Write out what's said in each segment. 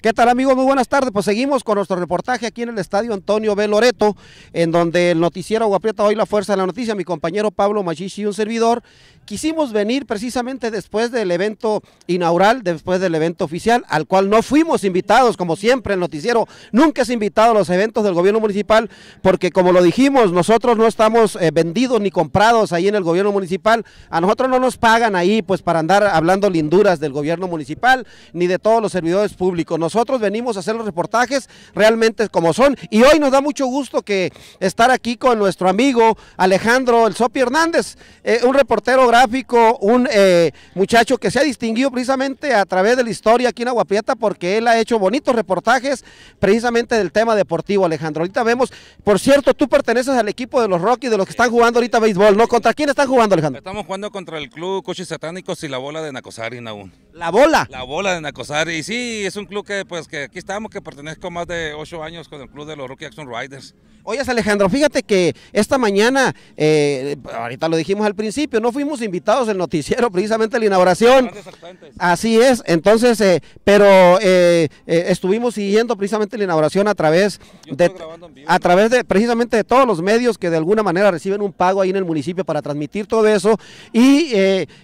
¿Qué tal amigos? Muy buenas tardes. Pues seguimos con nuestro reportaje aquí en el Estadio Antonio B. Loreto, en donde el noticiero Aguaprieta hoy la fuerza de la noticia, mi compañero Pablo Machichi y un servidor, quisimos venir precisamente después del evento inaugural, después del evento oficial, al cual no fuimos invitados, como siempre el noticiero nunca es invitado a los eventos del gobierno municipal, porque como lo dijimos, nosotros no estamos eh, vendidos ni comprados ahí en el gobierno municipal, a nosotros no nos pagan ahí pues para andar hablando linduras del gobierno municipal ni de todos los servidores públicos nosotros venimos a hacer los reportajes realmente como son. Y hoy nos da mucho gusto que estar aquí con nuestro amigo Alejandro El Sopi Hernández, eh, un reportero gráfico, un eh, muchacho que se ha distinguido precisamente a través de la historia aquí en Aguaprieta porque él ha hecho bonitos reportajes precisamente del tema deportivo, Alejandro. Ahorita vemos, por cierto, tú perteneces al equipo de los Rockies, de los que están jugando ahorita béisbol, ¿no? ¿Contra quién están jugando, Alejandro? Estamos jugando contra el club Coches Satánicos y la bola de Nacosari, aún. ¿La bola? La bola de Nacosari, y sí, es un club que pues que aquí estamos, que pertenezco más de ocho años con el club de los Rookie Action Riders. Oye Alejandro, fíjate que esta mañana, eh, ahorita lo dijimos al principio, no fuimos invitados al noticiero precisamente la inauguración. Así es, entonces, eh, pero eh, estuvimos siguiendo precisamente la inauguración a través de, a través de precisamente de todos los medios que de alguna manera reciben un pago ahí en el municipio para transmitir todo eso y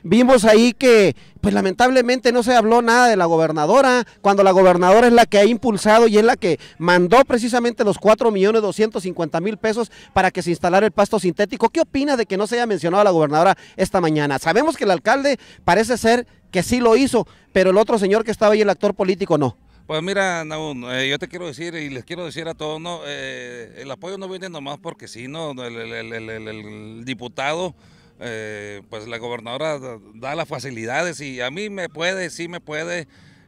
vimos ahí que pues lamentablemente no se habló nada de la gobernadora cuando la gobernadora gobernadora es la que ha impulsado y es la que mandó precisamente los 4 millones 250 mil pesos para que se instalara el pasto sintético. ¿Qué opina de que no se haya mencionado a la gobernadora esta mañana? Sabemos que el alcalde parece ser que sí lo hizo, pero el otro señor que estaba ahí, el actor político, no. Pues mira, eh, yo te quiero decir y les quiero decir a todos, no, eh, el apoyo no viene nomás porque sí, no, el, diputado, eh, pues la gobernadora da las facilidades y a mí me puede, sí me puede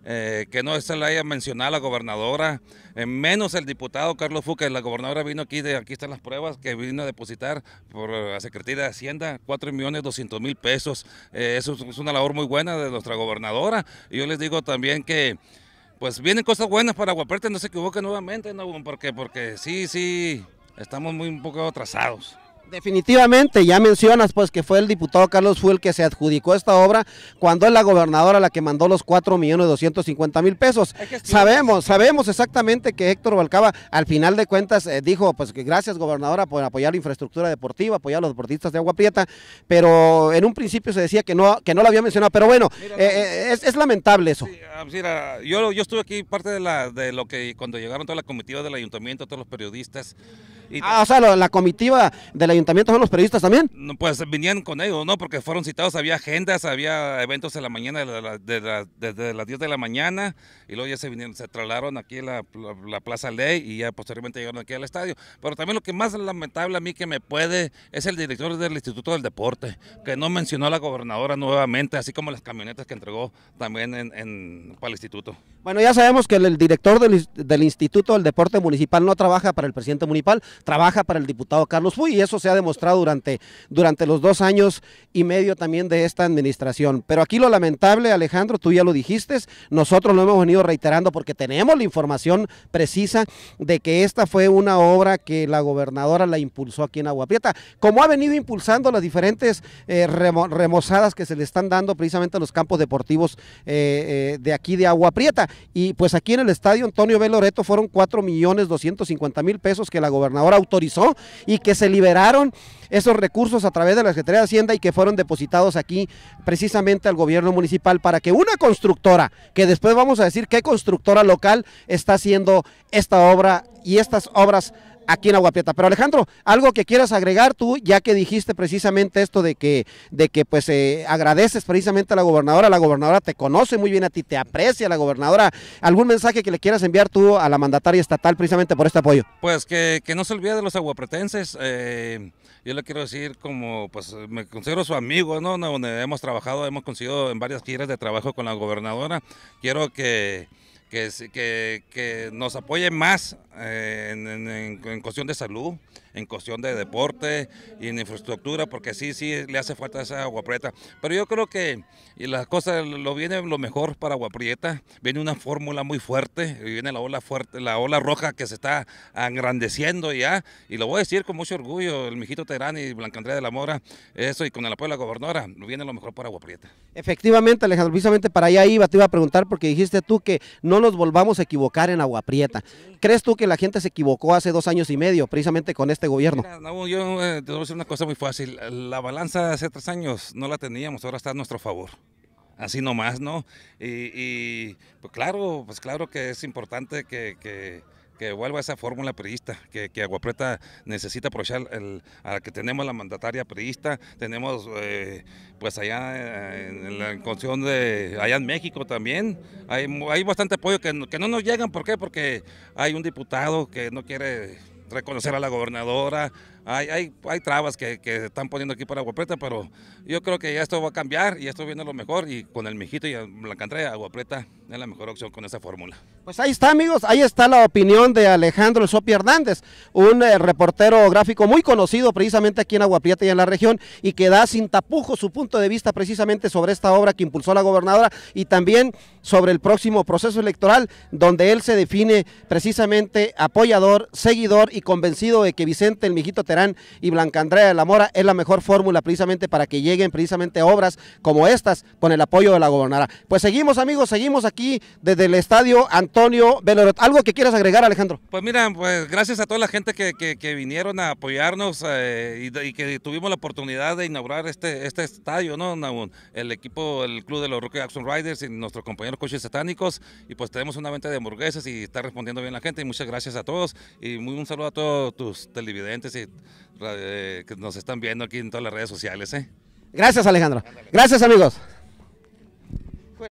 eh, que no se la haya mencionado la gobernadora, eh, menos el diputado Carlos Fuca, la gobernadora vino aquí, de, aquí están las pruebas, que vino a depositar por la Secretaría de Hacienda 4 millones 200 mil pesos. Eh, eso es una labor muy buena de nuestra gobernadora. Y yo les digo también que pues vienen cosas buenas para Aguaperte, no se equivoquen nuevamente, no, porque, porque sí, sí, estamos muy un poco atrasados. Definitivamente, ya mencionas pues que fue el diputado Carlos Fue el que se adjudicó esta obra cuando es la gobernadora la que mandó los 4 millones 250 mil pesos. Sabemos, sabemos exactamente que Héctor Balcaba al final de cuentas eh, dijo pues que gracias gobernadora por apoyar la infraestructura deportiva, apoyar a los deportistas de Agua Prieta, pero en un principio se decía que no, que no lo había mencionado, pero bueno, eh, eh, es, lamentable eso. Ah, pues, yo, yo estuve aquí parte de, la, de lo que cuando llegaron toda la comitiva del ayuntamiento, todos los periodistas ah, o sea, la comitiva del ayuntamiento son los periodistas también. No, pues vinieron con ellos, ¿no? Porque fueron citados, había agendas, había eventos en la mañana desde las 10 de la mañana y luego ya se vinieron, se trasladaron aquí a la, Plaza Ley y ya posteriormente llegaron aquí al estadio. Pero también lo que más lamentable a mí que me puede es el director del Instituto del Deporte, que no mencionó a la gobernadora nuevamente, así como las camionetas que entregó también en, para el instituto. Bueno, ya sabemos que el, director del Instituto del Deporte Municipal no trabaja para el presidente municipal, trabaja para el diputado Carlos Fui y eso se ha demostrado durante, durante los dos años y medio también de esta administración. Pero aquí lo lamentable, Alejandro, tú ya lo dijiste, nosotros lo hemos venido reiterando porque tenemos la información precisa de que esta fue una obra que la gobernadora la impulsó aquí en Agua Prieta, como ha venido impulsando las diferentes eh, remozadas que se le están dando precisamente a los campos deportivos eh, eh, de aquí de Agua Prieta. Y pues aquí en el estadio Antonio Veloreto fueron cuatro millones 250 mil pesos que la gobernadora autorizó y que se liberaron esos recursos a través de la Secretaría de Hacienda y que fueron depositados aquí precisamente al gobierno municipal para que una constructora, que después vamos a decir qué constructora local está haciendo esta obra y estas obras aquí en Aguapieta. Pero Alejandro, algo que quieras agregar tú, ya que dijiste precisamente esto de que, de que pues eh, agradeces precisamente a la gobernadora, la gobernadora te conoce muy bien a ti, te aprecia la gobernadora. ¿Algún mensaje que le quieras enviar tú a la mandataria estatal precisamente por este apoyo? Pues que, no se olvide de los aguapretenses. Eh, yo le quiero decir como, pues me considero su amigo, ¿no? Donde hemos trabajado, hemos conseguido en varias giras de trabajo con la gobernadora. Quiero que que, que nos apoyen más eh, en, en cuestión de salud en cuestión de deporte y en infraestructura, porque sí, sí le hace falta esa agua prieta. Pero yo creo que las cosas lo viene lo mejor para agua prieta. Viene una fórmula muy fuerte, viene la ola fuerte, la ola roja que se está engrandeciendo ya. Y lo voy a decir con mucho orgullo, el mijito Terán y Blanca Andrea de la Mora, eso y con el apoyo de la gobernadora, viene lo mejor para agua prieta. Efectivamente, Alejandro, precisamente para allá iba, te iba a preguntar porque dijiste tú que no nos volvamos a equivocar en agua prieta. ¿Crees tú que la gente se equivocó hace dos años y medio precisamente con este gobierno? yo eh, te voy a decir una cosa muy fácil. La balanza hace tres años no la teníamos, ahora está a nuestro favor. Así nomás, ¿no? Y, pues claro, pues claro que es importante que, vuelva esa fórmula priista, que, que Aguapreta necesita aprovechar el, a que tenemos la mandataria priista, tenemos eh, pues allá eh, en la construcción de, allá en México también, hay, hay bastante apoyo que, que no nos llegan, ¿por qué? Porque hay un diputado que no quiere reconocer a la gobernadora, hay, hay, hay trabas que, se están poniendo aquí para Prieta, pero yo creo que ya esto va a cambiar y esto viene lo mejor. Y con el Mijito y la Agua Prieta es la mejor opción con esa fórmula. Pues ahí está, amigos, ahí está la opinión de Alejandro Sopi Hernández, un eh, reportero gráfico muy conocido precisamente aquí en Agua Prieta y en la región y que da sin tapujos su punto de vista precisamente sobre esta obra que impulsó la gobernadora y también sobre el próximo proceso electoral donde él se define precisamente apoyador, seguidor y convencido de que Vicente el Mijito y Blanca Andrea de la Mora es la mejor fórmula precisamente para que lleguen precisamente obras como estas con el apoyo de la gobernadora. Pues seguimos amigos, seguimos aquí desde el estadio Antonio Velorot. ¿Algo que quieras agregar Alejandro? Pues mira, pues gracias a toda la gente que, vinieron a apoyarnos eh, y, que tuvimos la oportunidad de inaugurar este, este estadio, ¿no, El equipo, el club de los Rocky Action Riders y nuestros compañeros coches satánicos y pues tenemos una venta de hamburguesas y está respondiendo bien la gente muchas gracias a todos y muy, un saludo a todos tus televidentes y eh, que nos están viendo aquí en todas las redes sociales. ¿eh? Gracias, Alejandro. Gracias, amigos.